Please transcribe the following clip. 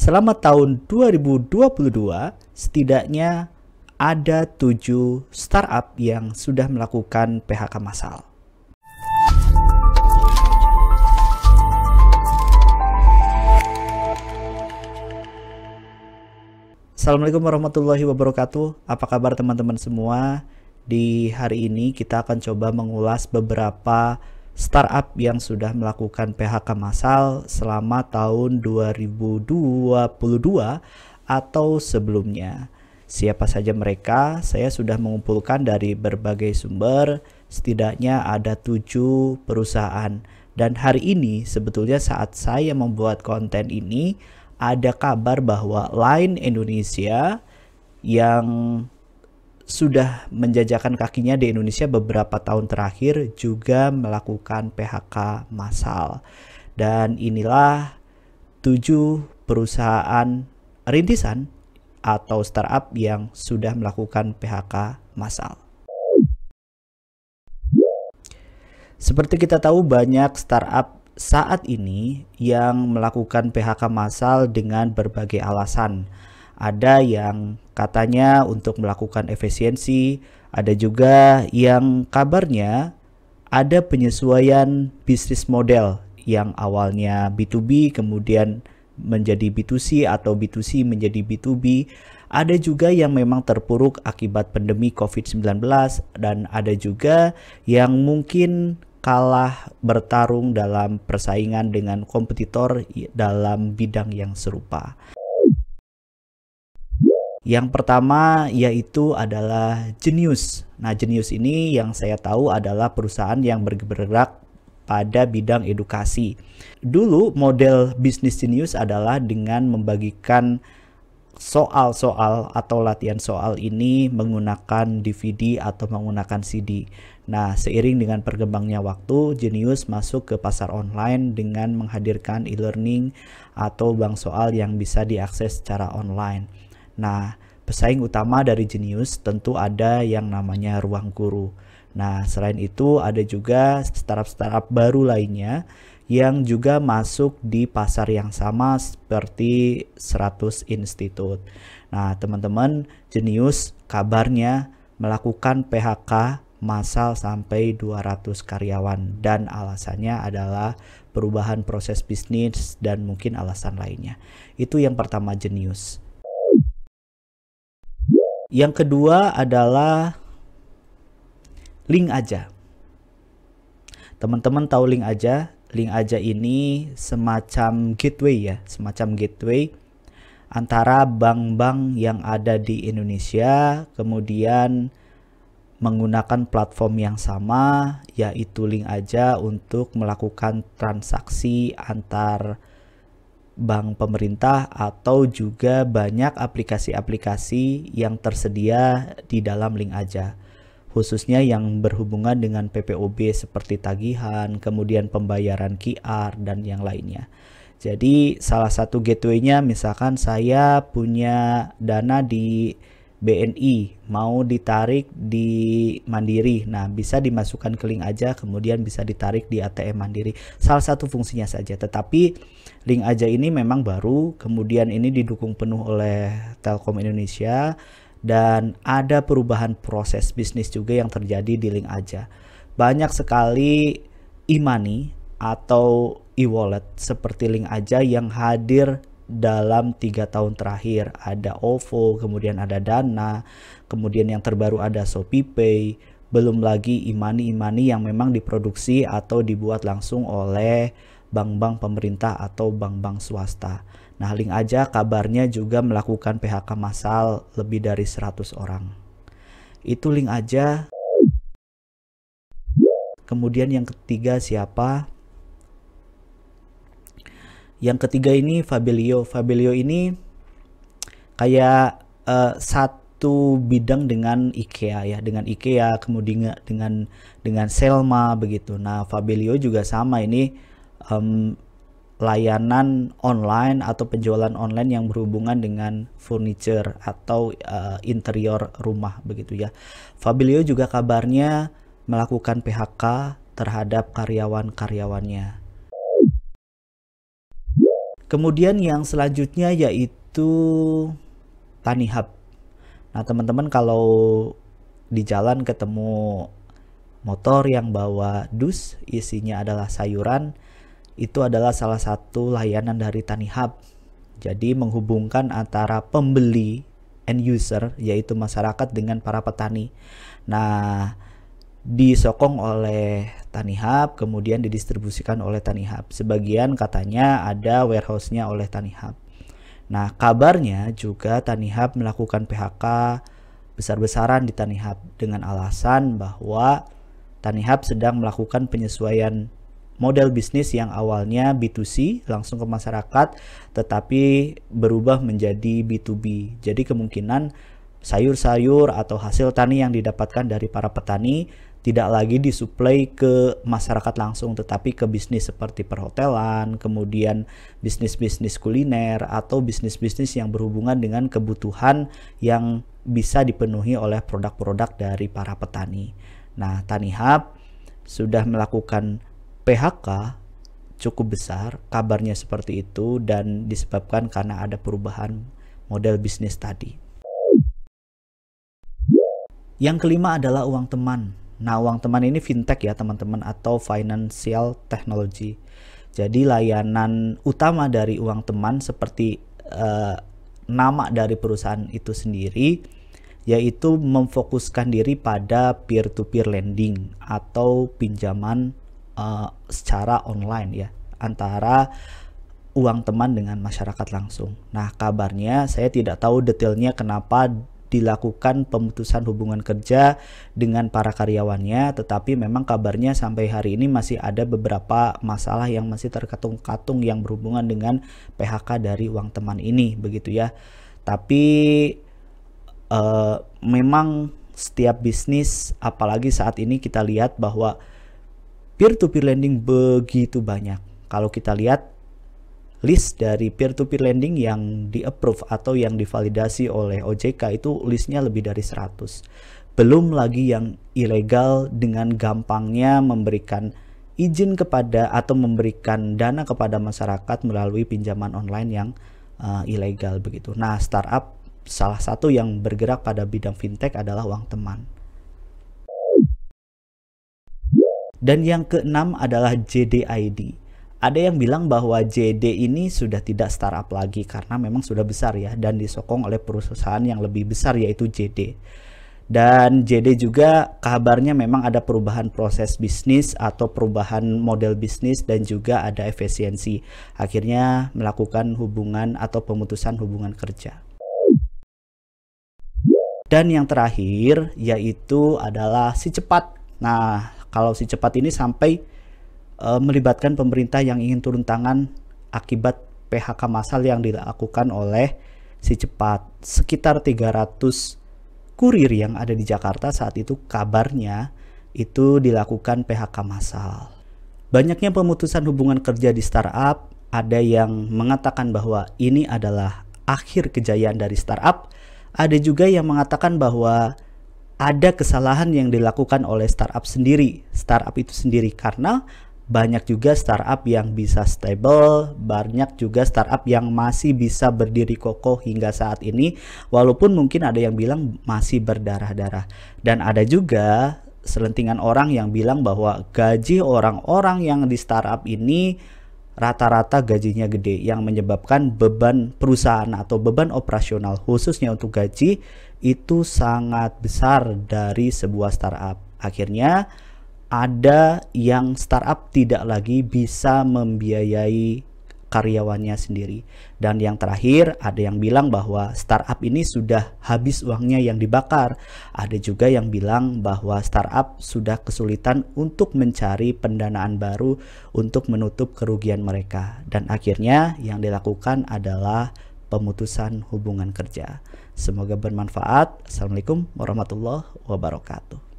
selama tahun 2022 setidaknya ada tujuh startup yang sudah melakukan PHK massal. Assalamualaikum warahmatullahi wabarakatuh. Apa kabar teman-teman semua? Di hari ini kita akan coba mengulas beberapa startup yang sudah melakukan PHK massal selama tahun 2022 atau sebelumnya. Siapa saja mereka, saya sudah mengumpulkan dari berbagai sumber, setidaknya ada tujuh perusahaan. Dan hari ini sebetulnya saat saya membuat konten ini, ada kabar bahwa Line Indonesia yang sudah menjajakan kakinya di Indonesia beberapa tahun terakhir juga melakukan PHK massal. Dan inilah tujuh perusahaan rintisan atau startup yang sudah melakukan PHK massal. Seperti kita tahu banyak startup saat ini yang melakukan PHK massal dengan berbagai alasan ada yang katanya untuk melakukan efisiensi, ada juga yang kabarnya ada penyesuaian bisnis model yang awalnya B2B kemudian menjadi B2C atau B2C menjadi B2B. Ada juga yang memang terpuruk akibat pandemi COVID-19 dan ada juga yang mungkin kalah bertarung dalam persaingan dengan kompetitor dalam bidang yang serupa. Yang pertama yaitu adalah Genius. Nah, Genius ini yang saya tahu adalah perusahaan yang bergerak pada bidang edukasi. Dulu model bisnis Genius adalah dengan membagikan soal-soal atau latihan soal ini menggunakan DVD atau menggunakan CD. Nah, seiring dengan perkembangnya waktu, Genius masuk ke pasar online dengan menghadirkan e-learning atau bank soal yang bisa diakses secara online. Nah, pesaing utama dari Genius tentu ada yang namanya Ruang Guru. Nah, selain itu ada juga startup-startup baru lainnya yang juga masuk di pasar yang sama seperti 100 institut. Nah, teman-teman, Genius kabarnya melakukan PHK massal sampai 200 karyawan dan alasannya adalah perubahan proses bisnis dan mungkin alasan lainnya. Itu yang pertama Genius. Yang kedua adalah link aja. Teman-teman tahu link aja? Link aja ini semacam gateway ya, semacam gateway antara bank-bank yang ada di Indonesia kemudian menggunakan platform yang sama yaitu link aja untuk melakukan transaksi antar bank pemerintah atau juga banyak aplikasi-aplikasi yang tersedia di dalam link aja khususnya yang berhubungan dengan PPOB seperti tagihan, kemudian pembayaran QR dan yang lainnya. Jadi salah satu gateway-nya misalkan saya punya dana di BNI mau ditarik di Mandiri. Nah, bisa dimasukkan ke link aja kemudian bisa ditarik di ATM Mandiri. Salah satu fungsinya saja. Tetapi link aja ini memang baru, kemudian ini didukung penuh oleh Telkom Indonesia dan ada perubahan proses bisnis juga yang terjadi di link aja. Banyak sekali e-money atau e-wallet seperti link aja yang hadir dalam tiga tahun terakhir ada OVO, kemudian ada Dana, kemudian yang terbaru ada ShopeePay, belum lagi imani-imani yang memang diproduksi atau dibuat langsung oleh bank-bank pemerintah atau bank-bank swasta. Nah, link aja kabarnya juga melakukan PHK massal lebih dari 100 orang. Itu link aja. Kemudian yang ketiga siapa? Yang ketiga ini Fabelio. Fabelio ini kayak uh, satu bidang dengan IKEA ya, dengan IKEA kemudian dengan dengan Selma begitu. Nah, Fabelio juga sama ini um, layanan online atau penjualan online yang berhubungan dengan furniture atau uh, interior rumah begitu ya. Fabelio juga kabarnya melakukan PHK terhadap karyawan-karyawannya. Kemudian yang selanjutnya yaitu Tanihub. Nah, teman-teman kalau di jalan ketemu motor yang bawa dus isinya adalah sayuran, itu adalah salah satu layanan dari Tanihub. Jadi menghubungkan antara pembeli end user yaitu masyarakat dengan para petani. Nah, disokong oleh Tanihub kemudian didistribusikan oleh Tanihub. Sebagian katanya ada warehouse-nya oleh Tanihub. Nah, kabarnya juga Tanihub melakukan PHK besar-besaran di Tanihub dengan alasan bahwa Tanihub sedang melakukan penyesuaian model bisnis yang awalnya B2C langsung ke masyarakat tetapi berubah menjadi B2B. Jadi kemungkinan sayur-sayur atau hasil tani yang didapatkan dari para petani tidak lagi disuplai ke masyarakat langsung tetapi ke bisnis seperti perhotelan, kemudian bisnis-bisnis kuliner atau bisnis-bisnis yang berhubungan dengan kebutuhan yang bisa dipenuhi oleh produk-produk dari para petani. Nah, Tani sudah melakukan PHK cukup besar, kabarnya seperti itu dan disebabkan karena ada perubahan model bisnis tadi. Yang kelima adalah uang teman nah uang Teman ini fintech ya teman-teman atau financial technology. Jadi layanan utama dari uang teman seperti uh, nama dari perusahaan itu sendiri yaitu memfokuskan diri pada peer to peer lending atau pinjaman uh, secara online ya antara uang teman dengan masyarakat langsung. Nah, kabarnya saya tidak tahu detailnya kenapa dilakukan pemutusan hubungan kerja dengan para karyawannya tetapi memang kabarnya sampai hari ini masih ada beberapa masalah yang masih terkatung-katung yang berhubungan dengan PHK dari uang teman ini begitu ya tapi uh, memang setiap bisnis apalagi saat ini kita lihat bahwa peer to peer lending begitu banyak kalau kita lihat list dari peer-to-peer -peer lending yang di-approve atau yang divalidasi oleh OJK itu listnya lebih dari 100. Belum lagi yang ilegal dengan gampangnya memberikan izin kepada atau memberikan dana kepada masyarakat melalui pinjaman online yang uh, ilegal begitu. Nah, startup salah satu yang bergerak pada bidang fintech adalah uang teman. Dan yang keenam adalah JDID. Ada yang bilang bahwa JD ini sudah tidak startup lagi karena memang sudah besar ya dan disokong oleh perusahaan yang lebih besar yaitu JD. Dan JD juga kabarnya memang ada perubahan proses bisnis atau perubahan model bisnis dan juga ada efisiensi. Akhirnya melakukan hubungan atau pemutusan hubungan kerja. Dan yang terakhir yaitu adalah si cepat. Nah, kalau si cepat ini sampai Eh, melibatkan pemerintah yang ingin turun tangan akibat PHK massal yang dilakukan oleh si cepat. Sekitar 300 kurir yang ada di Jakarta saat itu kabarnya itu dilakukan PHK massal. Banyaknya pemutusan hubungan kerja di startup, ada yang mengatakan bahwa ini adalah akhir kejayaan dari startup, ada juga yang mengatakan bahwa ada kesalahan yang dilakukan oleh startup sendiri, startup itu sendiri karena banyak juga startup yang bisa stable, banyak juga startup yang masih bisa berdiri kokoh hingga saat ini, walaupun mungkin ada yang bilang masih berdarah-darah. Dan ada juga selentingan orang yang bilang bahwa gaji orang-orang yang di startup ini rata-rata gajinya gede yang menyebabkan beban perusahaan atau beban operasional khususnya untuk gaji itu sangat besar dari sebuah startup. Akhirnya ada yang startup tidak lagi bisa membiayai karyawannya sendiri. Dan yang terakhir, ada yang bilang bahwa startup ini sudah habis uangnya yang dibakar. Ada juga yang bilang bahwa startup sudah kesulitan untuk mencari pendanaan baru untuk menutup kerugian mereka. Dan akhirnya yang dilakukan adalah pemutusan hubungan kerja. Semoga bermanfaat. Assalamualaikum warahmatullahi wabarakatuh.